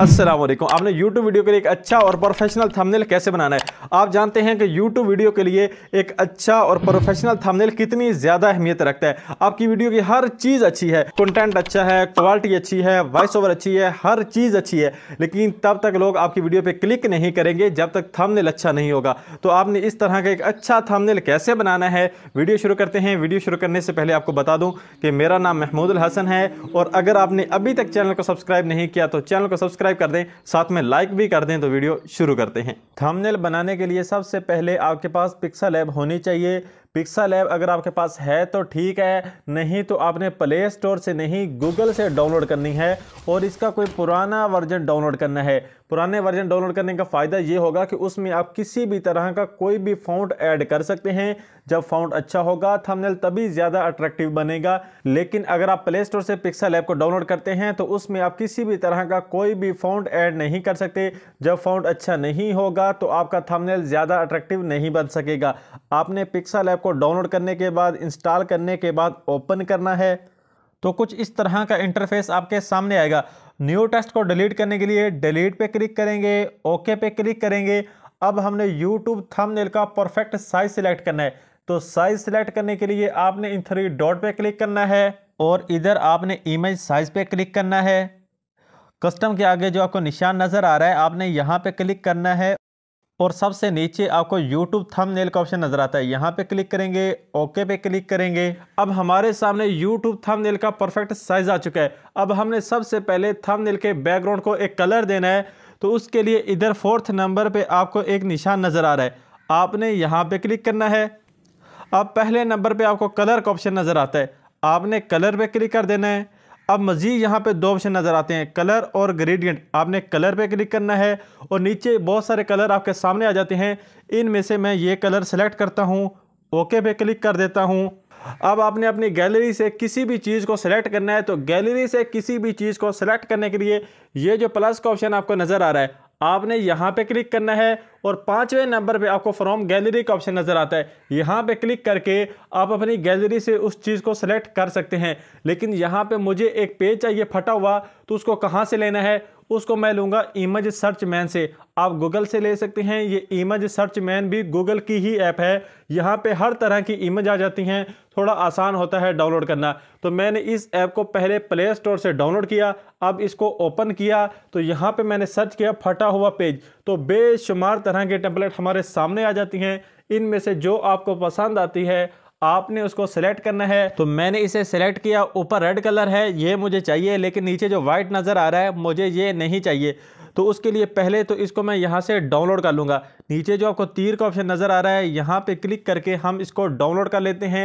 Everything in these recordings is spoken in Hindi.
असलम आपने YouTube वीडियो के लिए एक अच्छा और प्रोफेशनल थंबनेल कैसे बनाना है आप जानते हैं कि YouTube वीडियो के लिए एक अच्छा और प्रोफेशनल थंबनेल कितनी ज़्यादा अहमियत रखता है आपकी वीडियो की हर चीज़ अच्छी है कंटेंट अच्छा है क्वालिटी अच्छी है वॉइस ओवर अच्छी है हर चीज़ अच्छी है लेकिन तब तक लोग आपकी वीडियो पर क्लिक नहीं करेंगे जब तक थमनेल अच्छा नहीं होगा तो आपने इस तरह का एक अच्छा थमनेल कैसे बनाना है वीडियो शुरू करते हैं वीडियो शुरू करने से पहले आपको बता दूँ कि मेरा नाम महमूदुल हसन है और अगर आपने अभी तक चैनल को सब्सक्राइब नहीं किया तो चैनल को सब्सक्राइब सब्सक्राइब कर दें साथ में लाइक भी कर दें तो वीडियो शुरू करते हैं थंबनेल बनाने के लिए सबसे पहले आपके पास पिक्सल ऐप होनी चाहिए पिक्सा लैब अगर आपके पास है तो ठीक है नहीं तो आपने प्ले स्टोर से नहीं गूगल से डाउनलोड करनी है और इसका कोई पुराना वर्जन डाउनलोड करना है पुराने वर्जन डाउनलोड करने का फ़ायदा ये होगा कि उसमें आप किसी भी तरह का कोई भी फाउंट ऐड कर सकते हैं जब फाउंट अच्छा होगा थंबनेल तभी ज़्यादा अट्रैक्टिव बनेगा लेकिन अगर आप प्ले स्टोर से पिक्सल ऐप को डाउनलोड करते हैं तो उसमें आप किसी भी तरह का कोई भी फाउंट ऐड नहीं कर सकते जब फाउंट अच्छा नहीं होगा तो आपका थमनेल ज़्यादा अट्रैक्टिव नहीं बन सकेगा आपने पिक्सल ऐप को डाउनलोड करने के बाद इंस्टॉल करने के बाद ओपन करना है तो कुछ इस तरह का इंटरफेस आपके सामने आएगा न्यू टेस्ट को डिलीट करने के लिए डिलीट पे क्लिक करेंगे ओके पे क्लिक करेंगे अब हमने यूट्यूब थंबनेल का परफेक्ट साइज सिलेक्ट करना है तो साइज सिलेक्ट करने के लिए आपने इन थ्री डॉट पे क्लिक करना है और इधर आपने इमेज साइज पे क्लिक करना है कस्टम के आगे जो आपको निशान नज़र आ रहा है आपने यहाँ पे क्लिक करना है और सबसे नीचे आपको YouTube थंबनेल का ऑप्शन नज़र आता है यहाँ पे क्लिक करेंगे ओके पे क्लिक करेंगे अब हमारे सामने YouTube थंबनेल का परफेक्ट साइज़ आ चुका है अब हमने सबसे पहले थंबनेल के बैकग्राउंड को एक कलर देना है तो उसके लिए इधर फोर्थ नंबर पे आपको एक निशान नज़र आ रहा है आपने यहाँ पे क्लिक करना है अब पहले नंबर पर आपको कलर का ऑप्शन नज़र आता है आपने कलर पर क्लिक कर देना है अब मज़ीद यहाँ पे दो ऑप्शन नज़र आते हैं कलर और ग्रेडियंट आपने कलर पे क्लिक करना है और नीचे बहुत सारे कलर आपके सामने आ जाते हैं इनमें से मैं ये कलर सेलेक्ट करता हूँ ओके पे क्लिक कर देता हूँ अब आपने अपनी गैलरी से किसी भी चीज़ को सिलेक्ट करना है तो गैलरी से किसी भी चीज़ को सिलेक्ट करने के लिए ये जो प्लस का ऑप्शन आपको नज़र आ रहा है आपने यहाँ पे क्लिक करना है और पाँचवें नंबर पे आपको फ्रॉम गैलरी का ऑप्शन नज़र आता है यहाँ पे क्लिक करके आप अपनी गैलरी से उस चीज़ को सिलेक्ट कर सकते हैं लेकिन यहाँ पे मुझे एक पेज चाहिए फटा हुआ तो उसको कहाँ से लेना है उसको मैं लूँगा इमेज सर्च मैन से आप गूगल से ले सकते हैं ये इमेज सर्च मैन भी गूगल की ही ऐप है यहाँ पे हर तरह की इमेज आ जाती हैं थोड़ा आसान होता है डाउनलोड करना तो मैंने इस ऐप को पहले प्ले स्टोर से डाउनलोड किया अब इसको ओपन किया तो यहाँ पे मैंने सर्च किया फटा हुआ पेज तो बेशुमार तरह के टेम्पलेट हमारे सामने आ जाती हैं इनमें से जो आपको पसंद आती है आपने उसको सिलेक्ट करना है तो मैंने इसे सिलेक्ट किया ऊपर रेड कलर है ये मुझे चाहिए लेकिन नीचे जो वाइट नज़र आ रहा है मुझे ये नहीं चाहिए तो उसके लिए पहले तो इसको मैं यहाँ से डाउनलोड कर लूँगा नीचे जो आपको तीर का ऑप्शन नज़र आ रहा है यहाँ पे क्लिक करके हम इसको डाउनलोड कर लेते हैं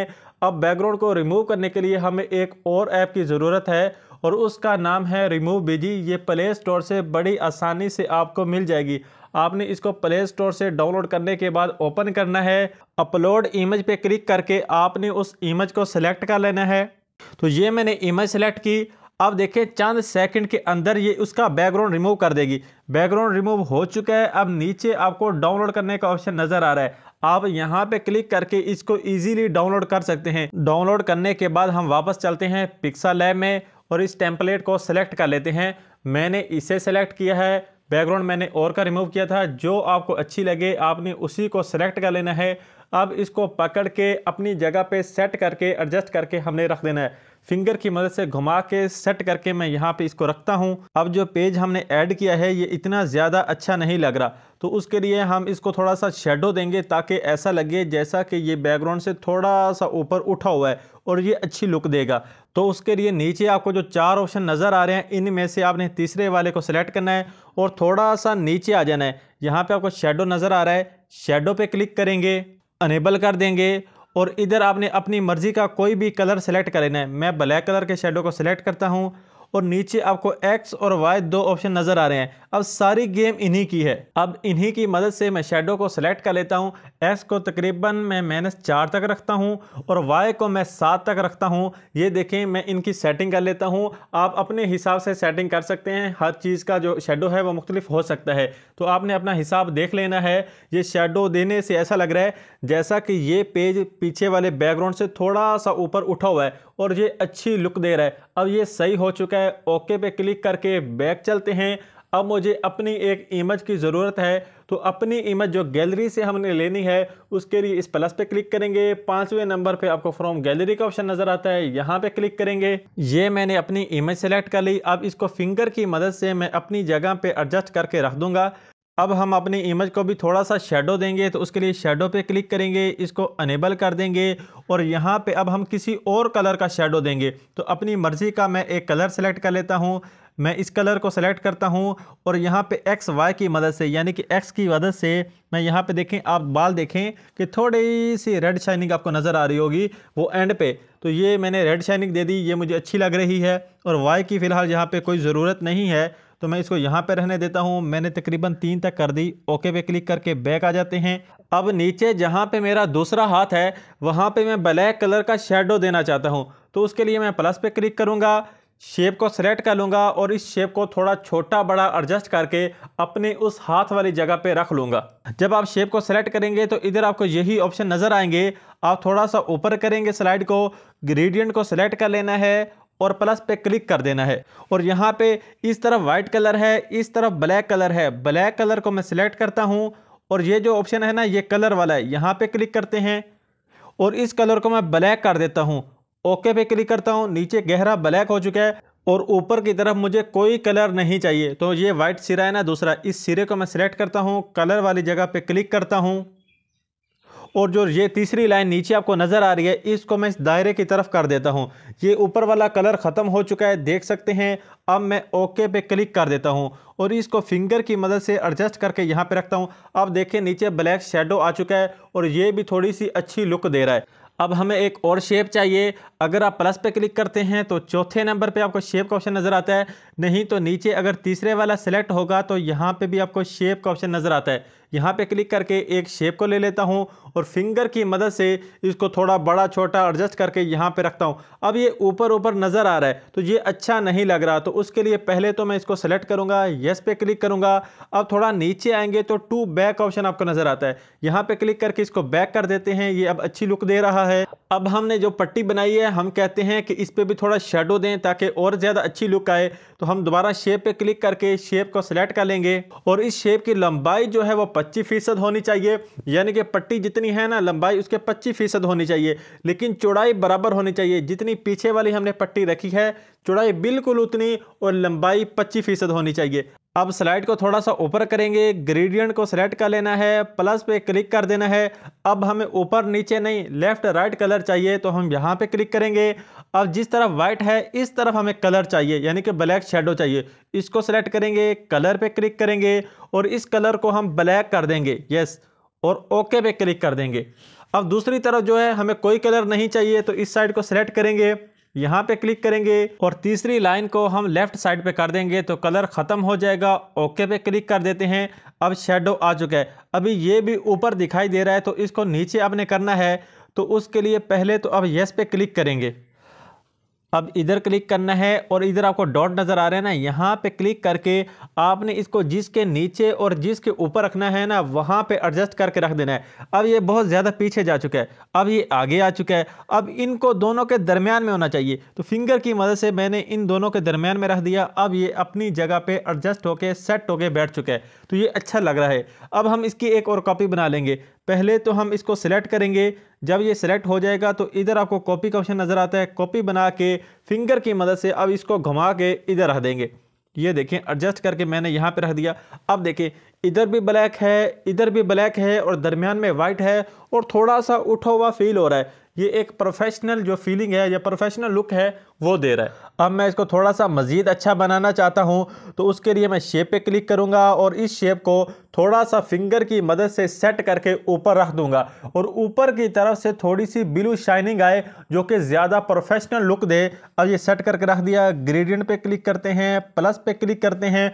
अब बैकग्राउंड को रिमूव करने के लिए हमें एक और ऐप की ज़रूरत है और उसका नाम है रिमूव बीजी ये प्ले स्टोर से बड़ी आसानी से आपको मिल जाएगी आपने इसको प्ले स्टोर से डाउनलोड करने के बाद ओपन करना है अपलोड इमेज पे क्लिक करके आपने उस इमेज को सिलेक्ट कर लेना है तो ये मैंने इमेज सेलेक्ट की अब देखें चंद सेकंड के अंदर ये उसका बैकग्राउंड रिमूव कर देगी बैकग्राउंड रिमूव हो चुका है अब नीचे आपको डाउनलोड करने का ऑप्शन नज़र आ रहा है आप यहाँ पे क्लिक करके इसको इजीली डाउनलोड कर सकते हैं डाउनलोड करने के बाद हम वापस चलते हैं पिक्सा लैब में और इस टेम्पलेट को सिलेक्ट कर लेते हैं मैंने इसे सेलेक्ट किया है बैकग्राउंड मैंने और का रिमूव किया था जो आपको अच्छी लगे आपने उसी को सेलेक्ट कर लेना है अब इसको पकड़ के अपनी जगह पे सेट करके एडजस्ट करके हमने रख देना है फिंगर की मदद से घुमा के सेट करके मैं यहाँ पे इसको रखता हूँ अब जो पेज हमने ऐड किया है ये इतना ज़्यादा अच्छा नहीं लग रहा तो उसके लिए हम इसको थोड़ा सा शेडो देंगे ताकि ऐसा लगे जैसा कि ये बैकग्राउंड से थोड़ा सा ऊपर उठा हुआ है और ये अच्छी लुक देगा तो उसके लिए नीचे आपको जो चार ऑप्शन नज़र आ रहे हैं इनमें से आपने तीसरे वाले को सिलेक्ट करना है और थोड़ा सा नीचे आ जाना है यहाँ पर आपको शेडो नज़र आ रहा है शेडो पर क्लिक करेंगे अनेबल कर देंगे और इधर आपने अपनी मर्ज़ी का कोई भी कलर सेलेक्ट कर लेना है मैं ब्लैक कलर के शेडो को सिलेक्ट करता हूँ और नीचे आपको एक्स और वाई दो ऑप्शन नज़र आ रहे हैं अब सारी गेम इन्हीं की है अब इन्हीं की मदद से मैं शेडो को सिलेक्ट कर लेता हूँ एस को तकरीबन मैं माइनस चार तक रखता हूँ और वाई को मैं सात तक रखता हूँ ये देखें मैं इनकी सेटिंग कर लेता हूँ आप अपने हिसाब से सेटिंग कर सकते हैं हर चीज़ का जो शेडो है वो मुख्तलिफ हो सकता है तो आपने अपना हिसाब देख लेना है ये शेडो देने से ऐसा लग रहा है जैसा कि ये पेज पीछे वाले बैकग्राउंड से थोड़ा सा ऊपर उठा हुआ है और ये अच्छी लुक दे रहा है अब ये सही हो चुका है ओके पे क्लिक करके बैक चलते हैं अब मुझे अपनी एक इमेज की ज़रूरत है तो अपनी इमेज जो गैलरी से हमने लेनी है उसके लिए इस प्लस पे क्लिक करेंगे पाँचवें नंबर पे आपको फ्रॉम गैलरी का ऑप्शन नज़र आता है यहाँ पे क्लिक करेंगे ये मैंने अपनी इमेज सेलेक्ट कर ली अब इसको फिंगर की मदद से मैं अपनी जगह पर एडजस्ट करके रख दूँगा अब हम अपनी इमेज को भी थोड़ा सा शेडो देंगे तो उसके लिए शेडो पे क्लिक करेंगे इसको अनेबल कर देंगे और यहाँ पे अब हम किसी और कलर का शेडो देंगे तो अपनी मर्ज़ी का मैं एक कलर सेलेक्ट कर लेता हूँ मैं इस कलर को सेलेक्ट करता हूँ और यहाँ पे एक्स वाई की मदद से यानी कि एक्स की मदद से मैं यहाँ पे देखें आप बाल देखें कि थोड़ी सी रेड शाइनिंग आपको नज़र आ रही होगी वो एंड पे तो ये मैंने रेड शाइनिंग दे दी ये मुझे अच्छी लग रही है और वाई की फ़िलहाल यहाँ पर कोई ज़रूरत नहीं है तो मैं इसको यहाँ पर रहने देता हूँ मैंने तकरीबन तीन तक कर दी ओके पे क्लिक करके बैक आ जाते हैं अब नीचे जहाँ पे मेरा दूसरा हाथ है वहाँ पे मैं ब्लैक कलर का शेडो देना चाहता हूँ तो उसके लिए मैं प्लस पे क्लिक करूँगा शेप को सेलेक्ट कर लूँगा और इस शेप को थोड़ा छोटा बड़ा एडजस्ट करके अपने उस हाथ वाली जगह पे रख लूँगा जब आप शेप को सेलेक्ट करेंगे तो इधर आपको यही ऑप्शन नज़र आएंगे आप थोड़ा सा ऊपर करेंगे स्लाइड को ग्रेडियंट को सेलेक्ट कर लेना है और प्लस पे क्लिक कर देना है और यहाँ पे इस तरफ वाइट कलर है इस तरफ ब्लैक कलर है ब्लैक कलर को मैं सिलेक्ट करता हूँ और ये जो ऑप्शन है ना ये कलर वाला है यहाँ पे क्लिक करते हैं और इस कलर को मैं ब्लैक कर देता हूँ ओके पे क्लिक करता हूँ नीचे गहरा ब्लैक हो चुका है और ऊपर की तरफ मुझे कोई कलर नहीं चाहिए तो ये वाइट सिरा है ना दूसरा इस सिरे को मैं सिलेक्ट करता हूँ कलर वाली जगह पे क्लिक करता हूँ और जो ये तीसरी लाइन नीचे आपको नज़र आ रही है इसको मैं इस दायरे की तरफ कर देता हूँ ये ऊपर वाला कलर ख़त्म हो चुका है देख सकते हैं अब मैं ओके पे क्लिक कर देता हूँ और इसको फिंगर की मदद से एडजस्ट करके यहाँ पे रखता हूँ अब देखें नीचे ब्लैक शेडो आ चुका है और ये भी थोड़ी सी अच्छी लुक दे रहा है अब हमें एक और शेप चाहिए अगर आप प्लस पे क्लिक करते हैं तो चौथे नंबर पे आपको शेप का ऑप्शन नज़र आता है नहीं तो नीचे अगर तीसरे वाला सेलेक्ट होगा तो यहाँ पे भी आपको शेप का ऑप्शन नज़र आता है यहाँ पे क्लिक करके एक शेप को ले लेता हूँ और फिंगर की मदद से इसको थोड़ा बड़ा छोटा एडजस्ट करके यहाँ पे रखता हूँ अब ये ऊपर ऊपर नज़र आ रहा है तो ये अच्छा नहीं लग रहा तो उसके लिए पहले तो मैं इसको सेलेक्ट करूँगा येस पे क्लिक करूँगा अब थोड़ा नीचे आएंगे तो टू बैक ऑप्शन आपको नज़र आता है यहाँ पे क्लिक करके इसको बैक कर देते हैं ये अब अच्छी लुक दे रहा है अब हमने जो पट्टी बनाई है हम कहते हैं कि इस पर भी थोड़ा शेडो दें ताकि और ज़्यादा अच्छी लुक आए तो हम दोबारा शेप पे क्लिक करके शेप को सिलेक्ट कर लेंगे और इस शेप की लंबाई जो है वो पच्चीस फीसद होनी चाहिए यानी कि पट्टी जितनी है ना लंबाई उसके पच्चीस फीसद होनी चाहिए लेकिन चौड़ाई बराबर होनी चाहिए जितनी पीछे वाली हमने पट्टी रखी है चौड़ाई बिल्कुल उतनी और लंबाई पच्चीस फीसद होनी चाहिए अब स्लाइड को थोड़ा सा ऊपर करेंगे ग्रेडियंट को सेलेक्ट कर लेना है प्लस पे क्लिक कर देना है अब हमें ऊपर नीचे नहीं लेफ्ट राइट कलर चाहिए तो हम यहाँ पे क्लिक करेंगे अब जिस तरफ वाइट है इस तरफ हमें कलर चाहिए यानी कि ब्लैक शेडो चाहिए इसको सेलेक्ट करेंगे कलर पे क्लिक करेंगे और इस कलर को हम ब्लैक कर देंगे यस और ओके पे क्लिक कर देंगे अब दूसरी तरफ जो है हमें कोई कलर नहीं चाहिए तो इस साइड को सेलेक्ट करेंगे यहाँ पे क्लिक करेंगे और तीसरी लाइन को हम लेफ्ट साइड पे कर देंगे तो कलर ख़त्म हो जाएगा ओके पे क्लिक कर देते हैं अब शेडो आ चुका है अभी ये भी ऊपर दिखाई दे रहा है तो इसको नीचे आपने करना है तो उसके लिए पहले तो अब येस पे क्लिक करेंगे अब इधर क्लिक करना है और इधर आपको डॉट नज़र आ रहे हैं ना यहाँ पे क्लिक करके आपने इसको जिसके नीचे और जिसके ऊपर रखना है ना वहाँ पे एडजस्ट करके रख देना है अब ये बहुत ज़्यादा पीछे जा चुका है अब ये आगे आ चुका है अब इनको दोनों के दरमियान में होना चाहिए तो फिंगर की मदद से मैंने इन दोनों के दरमियान में रख दिया अब ये अपनी जगह पर एडजस्ट होके सेट होके बैठ चुका है तो ये अच्छा लग रहा है अब हम इसकी एक और कॉपी बना लेंगे पहले तो हम इसको सिलेक्ट करेंगे जब ये सिलेक्ट हो जाएगा तो इधर आपको कॉपी का ऑप्शन नज़र आता है कॉपी बना के फिंगर की मदद से अब इसको घुमा के इधर रख देंगे ये देखें एडजस्ट करके मैंने यहाँ पे रख दिया अब देखें इधर भी ब्लैक है इधर भी ब्लैक है और दरमियान में वाइट है और थोड़ा सा उठा हुआ फील हो रहा है ये एक प्रोफेशनल जो फीलिंग है या प्रोफेशनल लुक है वो दे रहा है अब मैं इसको थोड़ा सा मज़ीद अच्छा बनाना चाहता हूँ तो उसके लिए मैं शेप पे क्लिक करूँगा और इस शेप को थोड़ा सा फिंगर की मदद से सेट करके ऊपर रख दूँगा और ऊपर की तरफ से थोड़ी सी ब्लू शाइनिंग आए जो कि ज़्यादा प्रोफेशनल लुक दे अब ये सेट करके रख दिया ग्रेडियंट पर क्लिक करते हैं प्लस पे क्लिक करते हैं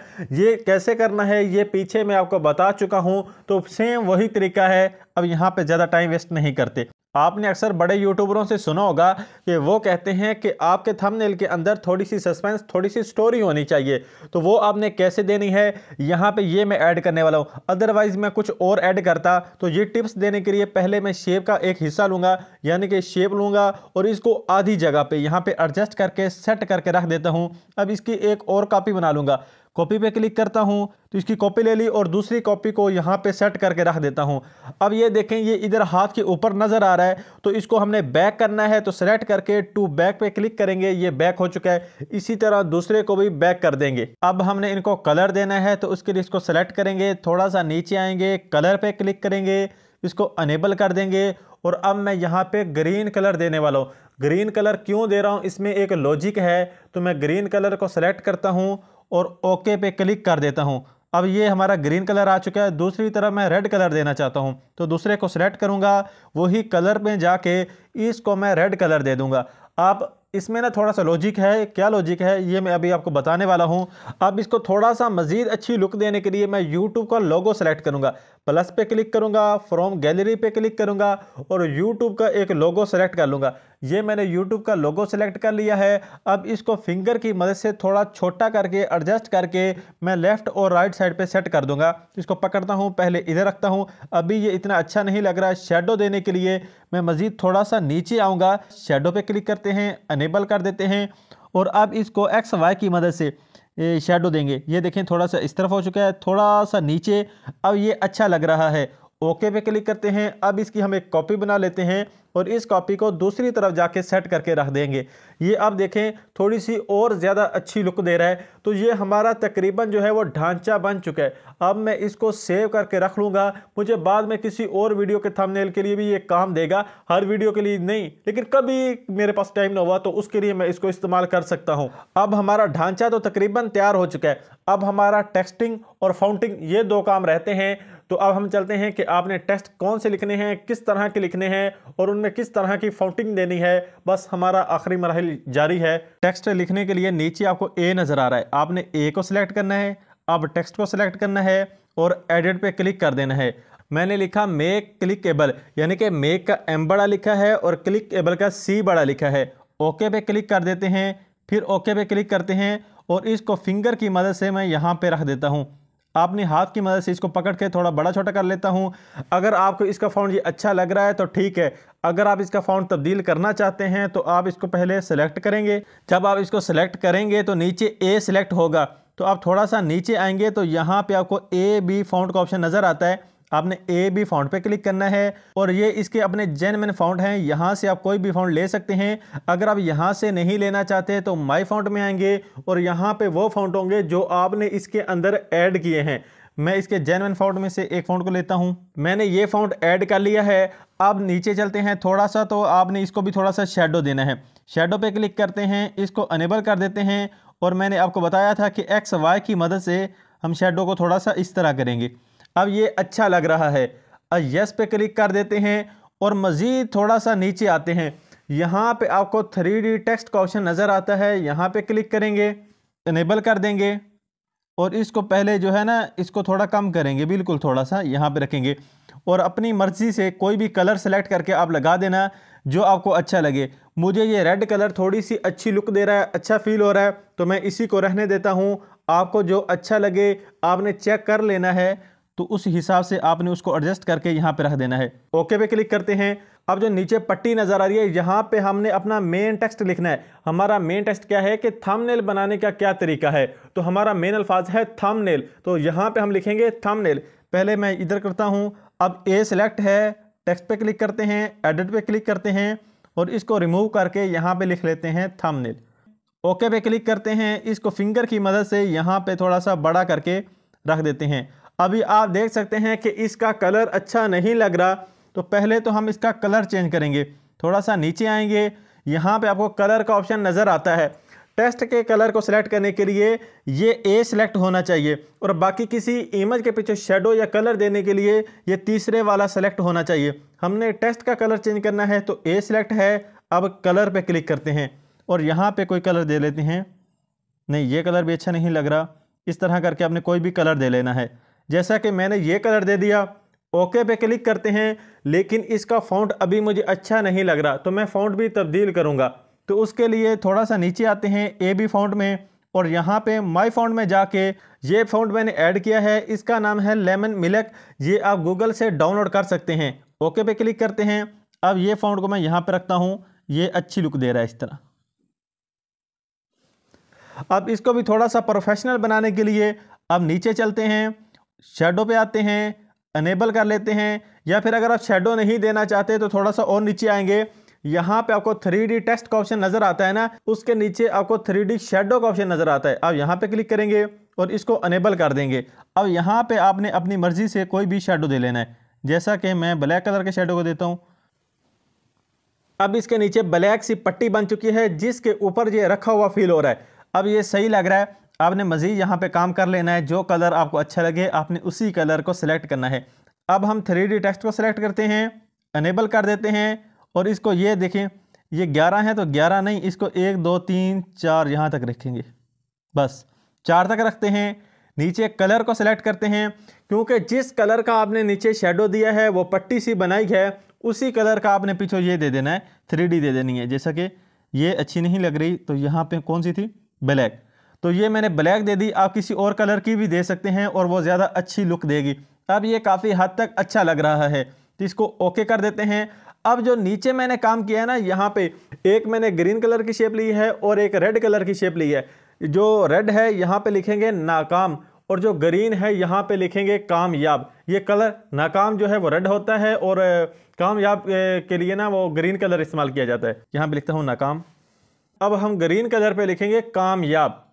ये कैसे करना है ये पीछे मैं आपको बता चुका हूँ तो सेम वही तरीका है अब यहाँ पर ज़्यादा टाइम वेस्ट नहीं करते आपने अक्सर बड़े यूट्यूबरों से सुना होगा कि वो कहते हैं कि आपके थंबनेल के अंदर थोड़ी सी सस्पेंस थोड़ी सी स्टोरी होनी चाहिए तो वो आपने कैसे देनी है यहाँ पे ये मैं ऐड करने वाला हूँ अदरवाइज़ मैं कुछ और ऐड करता तो ये टिप्स देने के लिए पहले मैं शेप का एक हिस्सा लूँगा यानी कि शेप लूँगा और इसको आधी जगह पर यहाँ पर एडजस्ट करके सेट करके रख देता हूँ अब इसकी एक और कापी बना लूँगा कॉपी पे क्लिक करता हूँ तो इसकी कॉपी ले ली और दूसरी कॉपी को यहाँ पे सेट करके रख देता हूँ अब ये देखें ये इधर हाथ के ऊपर नज़र आ रहा है तो इसको हमने बैक करना है तो सेलेक्ट करके टू बैक पे क्लिक करेंगे ये बैक हो चुका है इसी तरह दूसरे को भी बैक कर देंगे अब हमने इनको कलर देना है तो उसके लिए इसको सेलेक्ट करेंगे थोड़ा सा नीचे आएंगे कलर पर क्लिक करेंगे इसको अनेबल कर देंगे और अब मैं यहाँ पे ग्रीन कलर देने वाला हूँ ग्रीन कलर क्यों दे रहा हूँ इसमें एक लॉजिक है तो मैं ग्रीन कलर को सेलेक्ट करता हूँ और ओके पे क्लिक कर देता हूँ अब ये हमारा ग्रीन कलर आ चुका है दूसरी तरफ मैं रेड कलर देना चाहता हूँ तो दूसरे को सिलेक्ट करूँगा वही कलर में जाके इसको मैं रेड कलर दे दूँगा आप इसमें ना थोड़ा सा लॉजिक है क्या लॉजिक है ये मैं अभी आपको बताने वाला हूँ अब इसको थोड़ा सा मज़ीद अच्छी लुक देने के लिए मैं यूट्यूब का लोगो सेलेक्ट करूँगा प्लस पे क्लिक करूँगा फ्रॉम गैलरी पे क्लिक करूँगा और यूट्यूब का एक लोगो सेलेक्ट कर लूँगा ये मैंने यूट्यूब का लोगो सेलेक्ट कर लिया है अब इसको फिंगर की मदद से थोड़ा छोटा करके एडजस्ट करके मैं लेफ़्ट और राइट साइड पे सेट कर दूंगा इसको पकड़ता हूँ पहले इधर रखता हूँ अभी ये इतना अच्छा नहीं लग रहा शेडो देने के लिए मैं मज़ीद थोड़ा सा नीचे आऊँगा शेडो पर क्लिक करते हैं अनेबल कर देते हैं और अब इसको एक्स वाई की मदद से शेडो देंगे ये देखें थोड़ा सा इस तरफ हो चुका है थोड़ा सा नीचे अब ये अच्छा लग रहा है ओके पे क्लिक करते हैं अब इसकी हम एक कॉपी बना लेते हैं और इस कॉपी को दूसरी तरफ जाके सेट करके रख देंगे ये अब देखें थोड़ी सी और ज़्यादा अच्छी लुक दे रहा है तो ये हमारा तकरीबन जो है वो ढांचा बन चुका है अब मैं इसको सेव करके रख लूँगा मुझे बाद में किसी और वीडियो के थंबनेल के लिए भी ये काम देगा हर वीडियो के लिए नहीं लेकिन कभी मेरे पास टाइम ना हुआ तो उसके लिए मैं इसको इस्तेमाल कर सकता हूँ अब हमारा ढांचा तो तकरीबन तैयार हो चुका है अब हमारा टेक्स्टिंग और फाउंटिंग ये दो काम रहते हैं तो अब हम चलते हैं कि आपने टेस्ट कौन से लिखने हैं किस तरह के लिखने हैं और उनमें किस तरह की फाउंटिंग देनी है बस हमारा आखिरी मरहल जारी है टेक्स्ट लिखने के लिए नीचे आपको ए नज़र आ रहा है आपने ए को सिलेक्ट करना है अब टेक्स्ट को सिलेक्ट करना है और एडिट पे क्लिक कर देना है मैंने लिखा मेक एबल यानी कि मेक का एम बड़ा लिखा है और एबल का सी बड़ा लिखा है ओके पे क्लिक कर देते हैं फिर ओके पे क्लिक करते हैं और इसको फिंगर की मदद से मैं यहाँ पे रख देता हूँ आपने हाथ की मदद से इसको पकड़ के थोड़ा बड़ा छोटा कर लेता हूँ अगर आपको इसका फाउंड ये अच्छा लग रहा है तो ठीक है अगर आप इसका फाउंड तब्दील करना चाहते हैं तो आप इसको पहले सेलेक्ट करेंगे जब आप इसको सेलेक्ट करेंगे तो नीचे ए सेलेक्ट होगा तो आप थोड़ा सा नीचे आएंगे तो यहाँ पर आपको ए बी फाउंड का ऑप्शन नज़र आता है आपने ए बी फाउंड पे क्लिक करना है और ये इसके अपने जेनमेन फाउंड हैं यहाँ से आप कोई भी फाउंड ले सकते हैं अगर आप यहाँ से नहीं लेना चाहते तो माई फाउंड में आएंगे और यहाँ पे वो फाउंड होंगे जो आपने इसके अंदर ऐड किए हैं मैं इसके जेनवन फाउंड में से एक फाउंड को लेता हूँ मैंने ये फाउंड ऐड कर लिया है अब नीचे चलते हैं थोड़ा सा तो आपने इसको भी थोड़ा सा शेडो देना है शेडो पर क्लिक करते हैं इसको अनेबल कर देते हैं और मैंने आपको बताया था कि एक्स वाई की मदद से हम शेडो को थोड़ा सा इस तरह करेंगे अब ये अच्छा लग रहा है यस पे क्लिक कर देते हैं और मज़ीद थोड़ा सा नीचे आते हैं यहाँ पे आपको थ्री डी टेक्स्ट का ऑप्शन नज़र आता है यहाँ पे क्लिक करेंगे इनेबल कर देंगे और इसको पहले जो है ना इसको थोड़ा कम करेंगे बिल्कुल थोड़ा सा यहाँ पे रखेंगे और अपनी मर्ज़ी से कोई भी कलर सेलेक्ट करके आप लगा देना जो आपको अच्छा लगे मुझे ये रेड कलर थोड़ी सी अच्छी लुक दे रहा है अच्छा फील हो रहा है तो मैं इसी को रहने देता हूँ आपको जो अच्छा लगे आपने चेक कर लेना है तो उस हिसाब से आपने उसको एडजस्ट करके यहाँ पे रख देना है ओके पे क्लिक करते हैं अब जो नीचे पट्टी नज़र आ रही है यहाँ पे हमने अपना मेन टेक्स्ट लिखना है हमारा मेन टेक्स्ट क्या है कि थंबनेल बनाने का क्या तरीका है तो हमारा मेन अल्फाज है थंबनेल तो यहाँ पे हम लिखेंगे थंबनेल पहले मैं इधर करता हूँ अब ए सेलेक्ट है टेक्स्ट पे क्लिक करते हैं एडिट पे क्लिक करते हैं और इसको रिमूव करके यहाँ पर लिख लेते हैं थंबनेल ओके पे क्लिक करते हैं इसको फिंगर की मदद से यहाँ पर थोड़ा सा बड़ा करके रख देते हैं अभी आप देख सकते हैं कि इसका कलर अच्छा नहीं लग रहा तो पहले तो हम इसका कलर चेंज करेंगे थोड़ा सा नीचे आएंगे यहाँ पे आपको कलर का ऑप्शन नज़र आता है टेस्ट के कलर को सिलेक्ट करने के लिए ये ए सिलेक्ट होना चाहिए और बाकी किसी इमेज के पीछे शेडो या कलर देने के लिए ये तीसरे वाला सेलेक्ट होना चाहिए हमने टेस्ट का कलर चेंज करना है तो ए सिलेक्ट है अब कलर पे क्लिक करते हैं और यहाँ पे कोई कलर दे लेते हैं नहीं ये कलर भी अच्छा नहीं लग रहा इस तरह करके आपने कोई भी कलर दे लेना है जैसा कि मैंने ये कलर दे दिया ओके पे क्लिक करते हैं लेकिन इसका फ़ॉन्ट अभी मुझे अच्छा नहीं लग रहा तो मैं फ़ॉन्ट भी तब्दील करूँगा तो उसके लिए थोड़ा सा नीचे आते हैं ए बी फ़ॉन्ट में और यहाँ पे माई फ़ॉन्ट में जाके ये फ़ॉन्ट मैंने ऐड किया है इसका नाम है लेमन मिलक ये आप गूगल से डाउनलोड कर सकते हैं ओके पे क्लिक करते हैं अब ये फ़ॉन्ट को मैं यहाँ पे रखता हूँ ये अच्छी लुक दे रहा है इस तरह अब इसको भी थोड़ा सा प्रोफेशनल बनाने के लिए अब नीचे चलते हैं शेडो पे आते हैं अनेबल कर लेते हैं या फिर अगर आप शेडो नहीं देना चाहते तो थोड़ा सा और नीचे आएंगे यहाँ पे आपको थ्री डी टेस्ट का ऑप्शन नज़र आता है ना उसके नीचे आपको थ्री डी शेडो का ऑप्शन नज़र आता है आप यहाँ पे क्लिक करेंगे और इसको अनेबल कर देंगे अब यहाँ पे आपने अपनी मर्ज़ी से कोई भी शेडो दे लेना है जैसा कि मैं ब्लैक कलर के शेडो को देता हूँ अब इसके नीचे ब्लैक सी पट्टी बन चुकी है जिसके ऊपर ये रखा हुआ फील हो रहा है अब ये सही लग रहा है आपने मज़ीद यहाँ पे काम कर लेना है जो कलर आपको अच्छा लगे आपने उसी कलर को सिलेक्ट करना है अब हम थ्री डी टेक्स्ट को सिलेक्ट करते हैं अनेबल कर देते हैं और इसको ये देखें ये ग्यारह है तो ग्यारह नहीं इसको एक दो तीन चार यहाँ तक रखेंगे बस चार तक रखते हैं नीचे कलर को सिलेक्ट करते हैं क्योंकि जिस कलर का आपने नीचे शेडो दिया है वो पट्टी सी बनाई है उसी कलर का आपने पीछे ये दे देना है थ्री दे देनी है जैसा कि ये अच्छी नहीं लग रही तो यहाँ पर कौन सी थी ब्लैक तो ये मैंने ब्लैक दे दी आप किसी और कलर की भी दे सकते हैं और वो ज़्यादा अच्छी लुक देगी अब ये काफ़ी हद तक अच्छा लग रहा है तो इसको ओके कर देते हैं अब जो नीचे मैंने काम किया है ना यहाँ पे एक मैंने ग्रीन कलर की शेप ली है और एक रेड कलर की शेप ली है जो रेड है यहाँ पे लिखेंगे नाकाम और जो ग्रीन है यहाँ पे लिखेंगे कामयाब ये कलर नाकाम जो है वो रेड होता है और कामयाब के लिए ना वो ग्रीन कलर इस्तेमाल किया जाता है यहाँ पर लिखता हूँ नाकाम अब हम ग्रीन कलर पर लिखेंगे कामयाब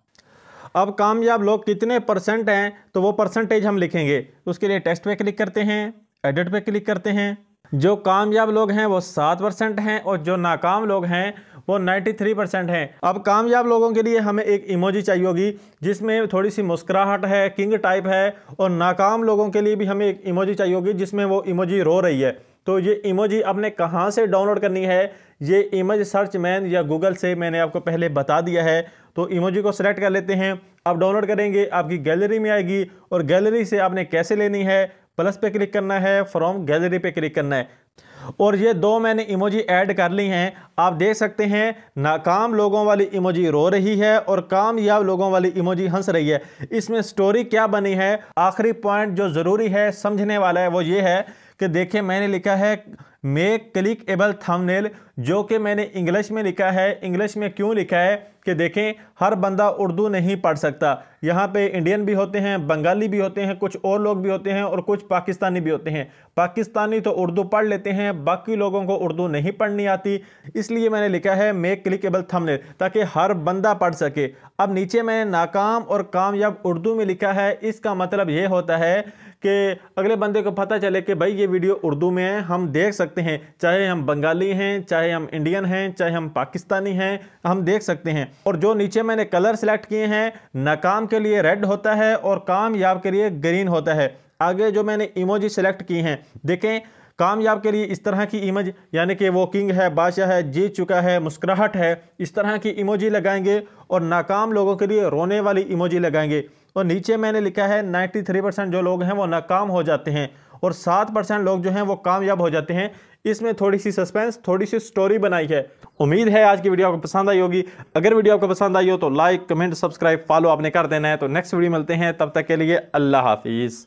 अब कामयाब लोग कितने परसेंट हैं तो वो परसेंटेज हम लिखेंगे उसके लिए टेस्ट पे क्लिक करते हैं एडिट पे क्लिक करते हैं जो कामयाब लोग हैं वो सात परसेंट हैं और जो नाकाम लोग हैं वो नाइन्टी थ्री परसेंट हैं अब कामयाब लोगों के लिए हमें एक इमोजी चाहिए होगी जिसमें थोड़ी सी मुस्कुराहट है किंग टाइप है और नाकाम लोगों के लिए भी हमें एक इमोजी चाहिए होगी जिसमें वो इमोजी रो रही है तो ये इमोजी आपने कहाँ से डाउनलोड करनी है ये इमेज सर्च मैन या गूगल से मैंने आपको पहले बता दिया है तो इमोजी को सेलेक्ट कर लेते हैं आप डाउनलोड करेंगे आपकी गैलरी में आएगी और गैलरी से आपने कैसे लेनी है प्लस पे क्लिक करना है फ्रॉम गैलरी पे क्लिक करना है और ये दो मैंने इमोजी ऐड कर ली हैं आप देख सकते हैं नाकाम लोगों वाली इमोजी रो रही है और कामयाब लोगों वाली इमोजी हंस रही है इसमें स्टोरी क्या बनी है आखिरी पॉइंट जो ज़रूरी है समझने वाला है वो ये है कि देखिए मैंने लिखा है मेक क्लिक एबल थंबनेल जो कि मैंने इंग्लिश में लिखा है इंग्लिश में क्यों लिखा है कि देखें हर बंदा उर्दू नहीं पढ़ सकता यहाँ पे इंडियन भी होते हैं बंगाली भी होते हैं कुछ और लोग भी होते हैं और कुछ पाकिस्तानी भी होते हैं पाकिस्तानी तो उर्दू पढ़ लेते हैं बाकी लोगों को उर्दू नहीं पढ़नी आती इसलिए मैंने लिखा है मेक एबल थमनेल ताकि हर बंदा पढ़ सके अब नीचे मैंने नाकाम और कामयाब उर्दू में लिखा है इसका मतलब ये होता है कि अगले बंदे को पता चले कि भाई ये वीडियो उर्दू में है हम देख सकते हैं चाहे हम बंगाली हैं चाहे हम इंडियन हैं चाहे हम पाकिस्तानी हैं हम देख सकते हैं और जो नीचे मैंने कलर सेलेक्ट किए हैं नाकाम के लिए रेड होता है और कामयाब के लिए ग्रीन होता है आगे जो मैंने इमोजी सेलेक्ट की हैं देखें कामयाब के लिए इस तरह की इमेज यानी कि वो किंग है बादशाह है जीत चुका है मुस्कुराहट है इस तरह की इमोजी लगाएंगे और नाकाम लोगों के लिए रोने वाली इमोजी लगाएंगे तो नीचे मैंने लिखा है 93 परसेंट जो लोग हैं वो नाकाम हो जाते हैं और सात परसेंट लोग जो हैं वो कामयाब हो जाते हैं इसमें थोड़ी सी सस्पेंस थोड़ी सी स्टोरी बनाई है उम्मीद है आज की वीडियो आपको पसंद आई होगी अगर वीडियो आपको पसंद आई हो तो लाइक कमेंट सब्सक्राइब फॉलो आपने कर देना है तो नेक्स्ट वीडियो मिलते हैं तब तक के लिए अल्लाह हाफिज़